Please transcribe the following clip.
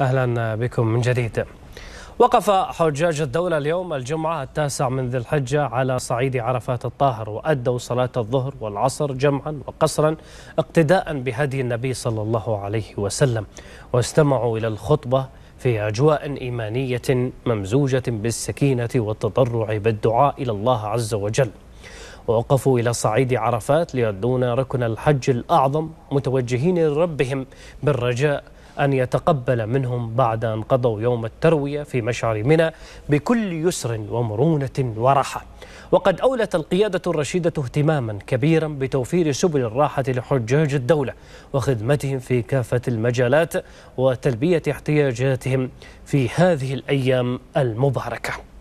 أهلا بكم من جديد وقف حجاج الدولة اليوم الجمعة التاسع من ذي الحجة على صعيد عرفات الطاهر وأدوا صلاة الظهر والعصر جمعا وقصرا اقتداء بهدي النبي صلى الله عليه وسلم واستمعوا إلى الخطبة في أجواء إيمانية ممزوجة بالسكينة والتضرع بالدعاء إلى الله عز وجل ووقفوا إلى صعيد عرفات ليؤدون ركن الحج الأعظم متوجهين لربهم بالرجاء أن يتقبل منهم بعد أن قضوا يوم التروية في مشعر منى بكل يسر ومرونة وراحة وقد أولت القيادة الرشيدة اهتماما كبيرا بتوفير سبل الراحة لحجاج الدولة وخدمتهم في كافة المجالات وتلبية احتياجاتهم في هذه الأيام المباركة